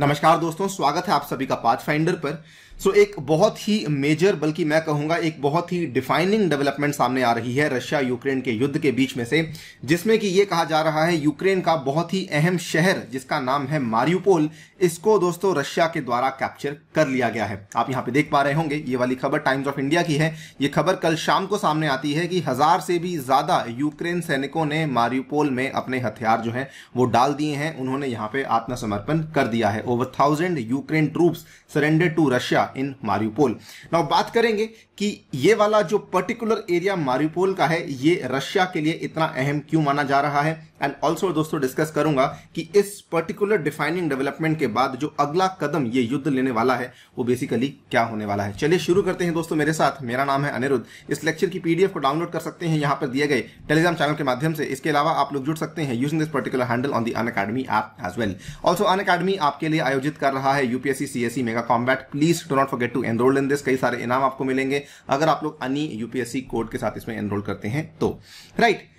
नमस्कार दोस्तों स्वागत है आप सभी का पाथ फाइंडर पर सो so, एक बहुत ही मेजर बल्कि मैं कहूंगा एक बहुत ही डिफाइनिंग डेवलपमेंट सामने आ रही है रशिया यूक्रेन के युद्ध के बीच में से जिसमें कि ये कहा जा रहा है यूक्रेन का बहुत ही अहम शहर जिसका नाम है मारियोपोल इसको दोस्तों रशिया के द्वारा कैप्चर कर लिया गया है आप यहाँ पे देख पा रहे होंगे ये वाली खबर टाइम्स ऑफ इंडिया की है ये खबर कल शाम को सामने आती है कि हजार से भी ज्यादा यूक्रेन सैनिकों ने मारियोपोल में अपने हथियार जो है वो डाल दिए हैं उन्होंने यहाँ पे आत्मसमर्पण कर दिया है over thousand Ukraine troops surrender to Russia in Mariupol now बात करेंगे कि ये वाला जो पर्टिकुलर एरिया मारियोपोल का है ये रशिया के लिए इतना अहम क्यों माना जा रहा है एंड ऑल्सो दोस्तों डिस्कस करूंगा कि इस पर्टिकुलर डिफाइनिंग डेवलपमेंट के बाद जो अगला कदम ये युद्ध लेने वाला है वो बेसिकली क्या होने वाला है चलिए शुरू करते हैं दोस्तों मेरे साथ मेरा नाम है अनिरुद्ध इस लेक्चर की पीडीएफ को डाउनलोड कर सकते हैं यहां पर दिए गए टेलीग्राम चैनल के माध्यम से इसके अलावा आप लोग जुड़ सकते हैं using this particular handle on the Unacademy app as well also uh आपके लिए लिए आयोजित कर रहा है UPSC CSC mega combat please do not forget to enrol in this कई सारे इनाम आपको मिलेंगे अगर आप लोग अनी यूपीएससी कोड के साथ इसमें एनरोल करते हैं तो राइट right.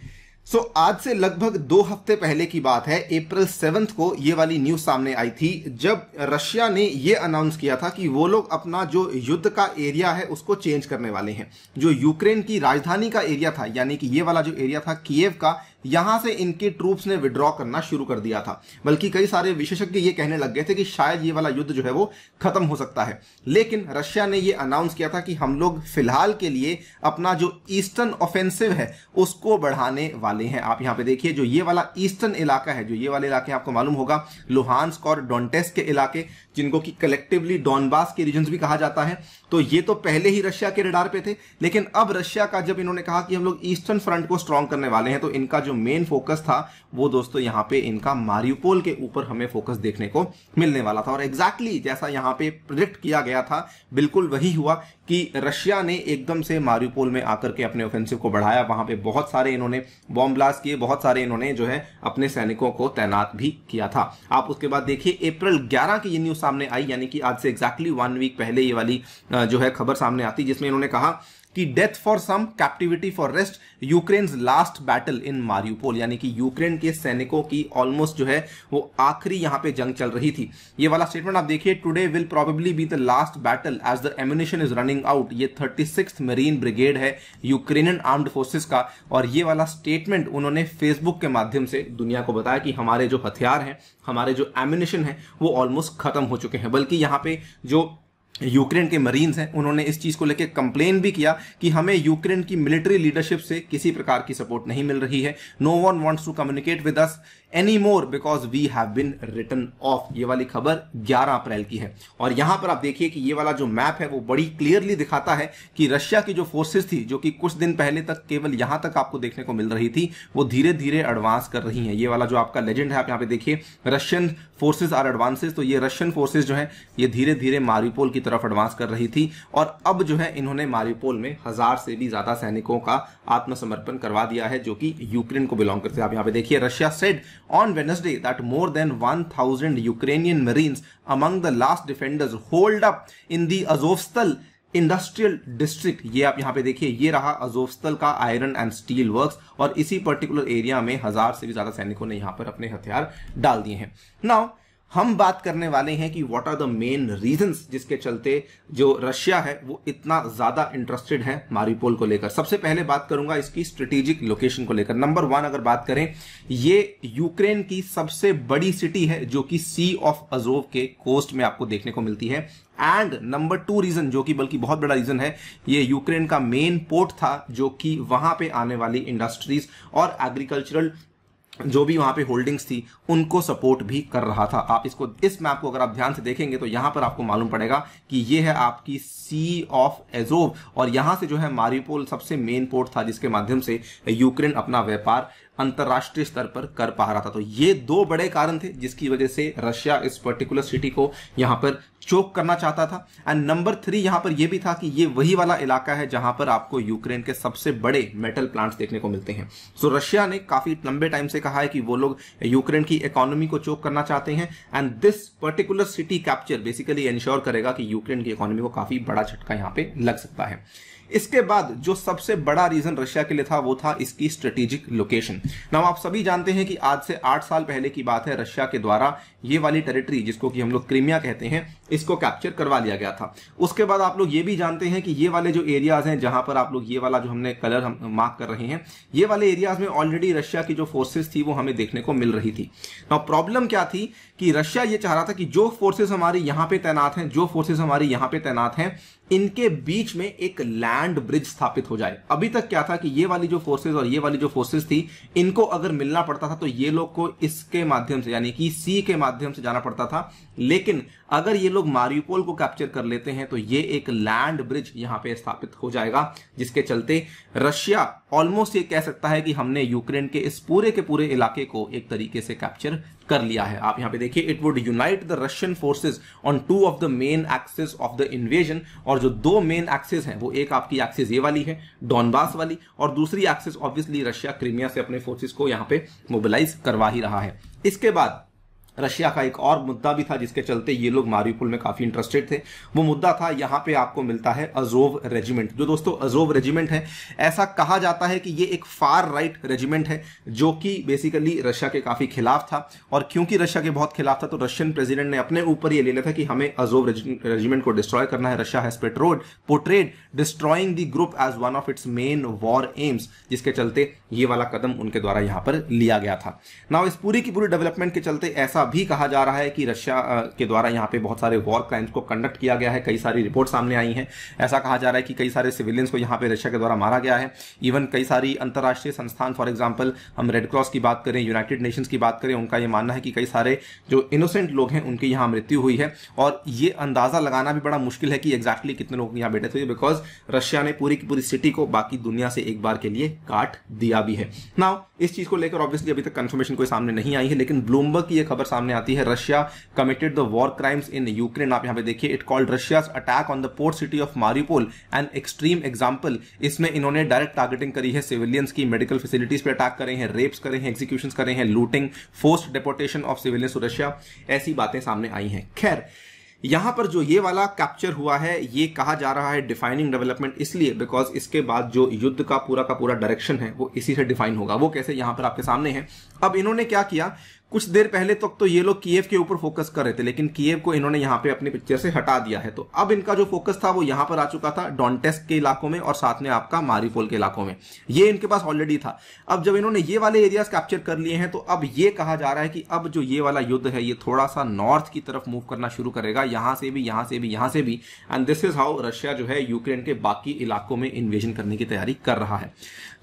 सो so, आज से लगभग दो हफ्ते पहले की बात है अप्रैल सेवन्थ को ये वाली न्यूज सामने आई थी जब रशिया ने ये अनाउंस किया था कि वो लोग अपना जो युद्ध का एरिया है उसको चेंज करने वाले हैं जो यूक्रेन की राजधानी का एरिया था यानी कि ये वाला जो एरिया था किएव का यहां से इनके ट्रूप्स ने विड्रॉ करना शुरू कर दिया था बल्कि कई सारे विशेषज्ञ ये कहने लग गए थे कि शायद ये वाला युद्ध जो है वो खत्म हो सकता है लेकिन रशिया ने ये अनाउंस किया था कि हम लोग फिलहाल के लिए अपना जो ईस्टर्न ऑफेंसिव है उसको बढ़ाने वाले हैं आप यहां पे देखिए जो ये वाला ईस्टर्न इलाका है जो ये वाले इलाके आपको मालूम होगा लुहानस्क और डोंटेस्क के इलाके जिनको कि कलेक्टिवली डॉनबास के रीजन भी कहा जाता है तो ये तो पहले ही रशिया के रिडार पे थे लेकिन अब रशिया का जब इन्होंने कहा कि हम लोग ईस्टर्न फ्रंट को स्ट्रॉन्ग करने वाले हैं तो इनका जो मेन फोकस था वो दोस्तों यहाँ पे इनका मारियोपोल के ऊपर हमें फोकस देखने को मिलने वाला था और एग्जैक्टली exactly जैसा यहाँ पे प्रोजेक्ट किया गया था बिल्कुल वही हुआ कि रशिया ने एकदम से मारियोपोल में आकर के अपने ऑफेंसिव को बढ़ाया वहां पर बहुत सारे इन्होंने बॉम्ब ब्लास्ट किए बहुत सारे इन्होंने जो है अपने सैनिकों को तैनात भी किया था आप उसके बाद देखिए अप्रैल ग्यारह की ये न्यूज सामने आई यानी कि आज से एग्जैक्टली वन वीक पहले ये वाली जो है खबर सामने आती जिसमें इन्होंने कहा कि death for some captivity for rest Ukraine last battle in Mariupol यानी कि यूक्रेन के सैनिकों की ऑलमोस्ट जो है वो आखिरी यहां पे जंग चल रही थी ये वाला स्टेटमेंट आप देखिए today will probably be the last battle as the ammunition is running out ये थर्टी सिक्स मरीन ब्रिगेड है यूक्रेनियन आर्म्ड फोर्सेस का और ये वाला स्टेटमेंट उन्होंने फेसबुक के माध्यम से दुनिया को बताया कि हमारे जो हथियार हैं हमारे जो एम्यूनिशन है वो ऑलमोस्ट खत्म हो चुके हैं बल्कि यहाँ पे जो यूक्रेन के मरीन्स हैं उन्होंने इस चीज़ को लेकर कंप्लेन भी किया कि हमें यूक्रेन की मिलिट्री लीडरशिप से किसी प्रकार की सपोर्ट नहीं मिल रही है no one wants to communicate with us any more because we have been written off ये वाली खबर 11 अप्रैल की है और यहां पर आप देखिए कि ये वाला जो मैप है वो बड़ी क्लियरली दिखाता है कि रशिया की जो फोर्सेस थी जो कि कुछ दिन पहले तक केवल यहां तक आपको देखने को मिल रही थी वो धीरे धीरे एडवांस कर रही है ये वाला जो आपका लेजेंड है आप यहाँ पे देखिए रशियन फोर्सेज आर एडवांसेज तो ये रशियन फोर्सेज जो है ये धीरे धीरे मारिपोल की तरफ एडवांस कर रही थी और अब जो है इन्होंने मारिपोल में हजार से भी ज्यादा सैनिकों का आत्मसमर्पण करवा दिया है जो कि यूक्रेन को बिलोंग करते हैं आप यहां पर देखिए Russia said on Wednesday that more than 1,000 Ukrainian Marines among the last defenders hold up in the Azovstal industrial district ये आप यहां पे देखिए ये रहा अजोफस्थल का आयरन एंड स्टील वर्क्स और इसी पर्टिकुलर एरिया में हजार से भी ज्यादा सैनिकों ने यहां पर अपने हथियार डाल दिए हैं नाउ हम बात करने वाले हैं कि what are the main reasons जिसके चलते जो रशिया है वो इतना ज्यादा इंटरेस्टेड है मारिपोल को लेकर सबसे पहले बात करूंगा इसकी स्ट्रेटेजिक लोकेशन को लेकर नंबर वन अगर बात करें ये यूक्रेन की सबसे बड़ी सिटी है जो कि सी ऑफ अजोव के कोस्ट में आपको देखने को मिलती है एंड नंबर टू रीजन जो कि बल्कि बहुत बड़ा रीजन है ये यूक्रेन का मेन पोर्ट था जो कि वहां पे आने वाली इंडस्ट्रीज और एग्रीकल्चरल जो भी वहां पे होल्डिंग्स थी उनको सपोर्ट भी कर रहा था आप इसको इस मैप को अगर आप ध्यान से देखेंगे तो यहां पर आपको मालूम पड़ेगा कि ये है आपकी सी ऑफ एजोव और यहां से जो है मारिपोल सबसे मेन पोर्ट था जिसके माध्यम से यूक्रेन अपना व्यापार अंतर्राष्ट्रीय स्तर पर कर पा रहा था तो ये दो बड़े कारण थे जिसकी वजह से रशिया इस पर्टिकुलर सिटी को यहाँ पर चोक करना चाहता था एंड नंबर थ्री यहाँ पर यह भी था कि ये वही वाला इलाका है जहां पर आपको यूक्रेन के सबसे बड़े मेटल प्लांट्स देखने को मिलते हैं सो so, रशिया ने काफी लंबे टाइम से कहा है कि वो लोग यूक्रेन की इकोनॉमी को चोक करना चाहते हैं and this particular city capture basically ensure करेगा कि यूक्रेन की इकोनॉमी को काफी बड़ा झटका यहाँ पे लग सकता है इसके बाद जो सबसे बड़ा रीजन रशिया के लिए था वो था इसकी स्ट्रेटेजिक लोकेशन नाउ आप सभी जानते हैं कि आज से आठ साल पहले की बात है रशिया के द्वारा ये वाली टेरिटरी जिसको कि हम लोग क्रीमिया कहते हैं इसको कैप्चर करवा लिया गया था उसके बाद आप लोग ये भी जानते हैं कि ये वाले जो एरियाज हैं जहां पर आप लोग ये वाला जो हमने कलर हम मार्क कर रहे हैं ये वाले एरियाज में ऑलरेडी रशिया की जो फोर्सेस थी वो हमें देखने को मिल रही थी नाउ प्रॉब्लम क्या थी कि रशिया ये चाह रहा था कि जो फोर्सेस हमारी यहाँ पे तैनात हैं जो फोर्सेस हमारी यहाँ पे तैनात हैं इनके बीच में एक लैंड ब्रिज स्थापित हो जाए अभी तक क्या था कि ये वाली जो फोर्सेस और ये वाली जो फोर्सेस थी इनको अगर मिलना पड़ता था तो ये लोग को इसके माध्यम से यानी कि सी के माध्यम से जाना पड़ता था लेकिन अगर ये लोग मारियोपोल को कैप्चर कर लेते हैं तो ये एक लैंड ब्रिज यहां पे स्थापित हो जाएगा जिसके चलते रशिया ऑलमोस्ट ये कह सकता है कि हमने यूक्रेन के इस पूरे के पूरे इलाके को एक तरीके से कैप्चर कर लिया है आप यहां पे देखिए it would unite the Russian forces on two of the main axes of the invasion और जो दो मेन एक्सेस हैं वो एक आपकी एक्सेस ये वाली है डॉनबास वाली और दूसरी एक्सेस ऑब्वियसली रशिया क्रीमिया से अपने फोर्सेज को यहां पे मोबिलाइज करवा ही रहा है इसके बाद रशिया का एक और मुद्दा भी था जिसके चलते ये लोग मारियुपुल में काफी इंटरेस्टेड थे वो मुद्दा था यहाँ पे आपको मिलता है अजोव रेजिमेंट जो दोस्तों अजोव रेजिमेंट है ऐसा कहा जाता है कि ये एक फार राइट रेजिमेंट है जो कि बेसिकली रशिया के काफी खिलाफ था और क्योंकि रशिया के बहुत खिलाफ था तो रशियन प्रेसिडेंट ने अपने ऊपर ये ले लिया था कि हमें अजोव रेजिमेंट को डिस्ट्रॉय करना है Russia has portrayed portrayed destroying the group as one of its main war aims जिसके चलते ये वाला कदम उनके द्वारा यहां पर लिया गया था ना इस पूरी की पूरी डेवलपमेंट के चलते ऐसा भी कहा जा रहा है कि रशिया के द्वारा यहाँ पे बहुत सारे वॉर क्राइम्स को कंडक्ट किया गया है कई सारी रिपोर्ट सामने आई हैं ऐसा कहा जा रहा है कि कई सारे सिविलियंस को यहाँ पे रशिया के द्वारा मारा गया है इवन कई सारी अंतर्राष्ट्रीय संस्थान फॉर एग्जाम्पल हम रेडक्रॉस की बात करें यूनाइटेड नेशंस की बात करें उनका यह मानना है कि कई सारे जो इनोसेंट लोग हैं उनकी यहाँ मृत्यु हुई है और ये अंदाजा लगाना भी बड़ा मुश्किल है कि एग्जैक्टली कितने लोग यहाँ बैठे थे बिकॉज रशिया ने पूरी की पूरी सिटी को बाकी दुनिया से एक बार के लिए काट दिया भी है नाउ इस चीज को लेकर ऑब्वियसली अभी तक कंफर्मेशन कोई सामने नहीं आई है लेकिन ब्लूमबर्ग की यह खबर सामने आती है Russia committed the war crimes in Ukraine आप यहां पे देखिए it called Russia attack on the port city of Mariupol and extreme example इसमें इन्होंने डायरेक्ट टारगेटिंग करी है सिविलियंस की मेडिकल फैसिलिटीज पे अटैक करें हैं रेप्स करें हैं एग्जीक्यूशन करें हैं looting force deportation of civilians to Russia ऐसी बातें सामने आई हैं खैर यहां पर जो ये वाला कैप्चर हुआ है ये कहा जा रहा है डिफाइनिंग डेवलपमेंट इसलिए बिकॉज इसके बाद जो युद्ध का पूरा का पूरा डायरेक्शन है वो इसी से डिफाइन होगा वो कैसे यहां पर आपके सामने है अब इन्होंने क्या किया कुछ देर पहले तक तो, तो ये लोग कीव के ऊपर फोकस कर रहे थे लेकिन कीव को इन्होंने यहाँ पे अपने पिक्चर से हटा दिया है तो अब इनका जो फोकस था वो यहाँ पर आ चुका था डॉन्टेस्क के इलाकों में और साथ में आपका मारीपोल के इलाकों में ये इनके पास ऑलरेडी था अब जब इन्होंने ये वाले एरियाज कैप्चर कर लिए हैं तो अब ये कहा जा रहा है कि अब जो ये वाला युद्ध है ये थोड़ा सा नॉर्थ की तरफ मूव करना शुरू करेगा यहाँ से भी यहाँ से भी यहाँ से भी and this is how Russia जो है यूक्रेन के बाकी इलाकों में इन्वेजन करने की तैयारी कर रहा है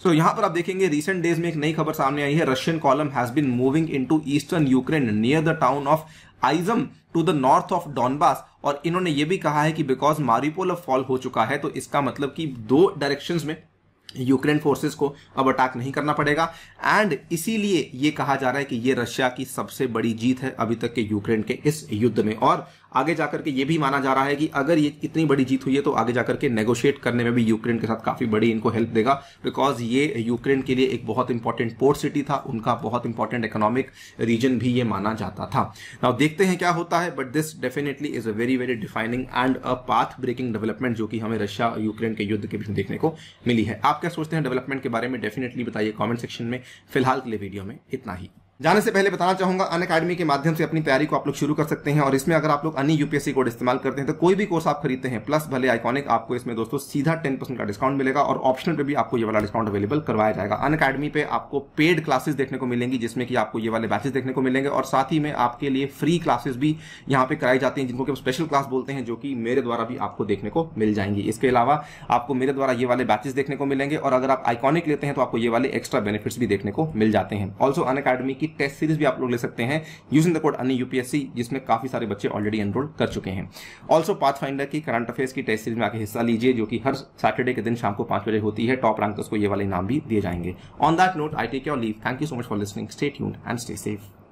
सो यहां यहाँ पर आप देखेंगे रिसेंट डेज में एक नई खबर सामने आई है Russian column has been moving into eastern Ukraine near the town of Izium to the north of Donbas और इन्होंने ये भी कहा है कि बिकॉज मारिपोल अब फॉल हो चुका है तो इसका मतलब कि दो डायरेक्शन में यूक्रेन फोर्सेस को अब अटैक नहीं करना पड़ेगा एंड इसीलिए ये कहा जा रहा है कि ये रशिया की सबसे बड़ी जीत है अभी तक के यूक्रेन के इस युद्ध में और आगे जाकर के ये भी माना जा रहा है कि अगर ये इतनी बड़ी जीत हुई है तो आगे जाकर के नेगोशिएट करने में भी यूक्रेन के साथ काफी बड़ी इनको हेल्प देगा बिकॉज ये यूक्रेन के लिए एक बहुत इंपॉर्टेंट पोर्ट सिटी था उनका बहुत इंपॉर्टेंट इकोनॉमिक रीजन भी ये माना जाता था ना देखते हैं क्या होता है but this definitely is a very very defining and a path breaking development जो कि हमें रशिया यूक्रेन के युद्ध के बीच देखने को मिली है आप क्या सोचते हैं डेवलपमेंट के बारे में डेफिनेटली बताइए कॉमेंट सेक्शन में फिलहाल के लिए वीडियो में इतना ही जाने से पहले बताना चाहूंगा अन अकेडमी के माध्यम से अपनी तैयारी को आप लोग शुरू कर सकते हैं और इसमें अगर आप लोग अन्य यूपीएससी कोड इस्तेमाल करते हैं तो कोई भी कोर्स आप खरीदते हैं प्लस भले आइकॉनिक आपको इसमें दोस्तों सीधा टेन परसेंट का डिस्काउंट मिलेगा और ऑप्शनल पे भी आपको ये वाला डिस्काउंट अवेलेबल करवाया जाएगा अन अकेडमी पे आपको पेड क्लासेस देखने को मिलेंगी जिसमें कि आपको ये वाले बैचेस देखने को मिलेंगे और साथ ही में आपके लिए फ्री क्लासेस भी यहाँ पे कराई जाती है जिनको कि स्पेशल क्लास बोलते हैं जो कि मेरे द्वारा भी आपको देखने को मिल जाएंगी इसके अलावा आपको मेरे द्वारा ये वाले बैचेस देखने को मिलेंगे और अगर आप आइकॉनिक लेते हैं तो आपको ये वाले एक्स्ट्रा बेनिफिट्स भी देखने को मिल जाते हैं ऑल्सो अन अकेडमी की टेस्ट सीरीज भी आप लोग ले सकते हैं यूजिंग द कोड अन्य यूपीएससी जिसमें काफी सारे बच्चे ऑलरेडी एनरोल कर चुके हैं ऑल्सो पाथ फाइंडर की करंट अफेयर्स की टेस्ट सीरीज में आके हिस्सा लीजिए जो कि हर सैटरडे के दिन शाम को पांच बजे होती है टॉप रैंकर्स को ये वाले नाम भी दिए जाएंगे on that note I take your leave thank you so much for listening stay tuned and stay safe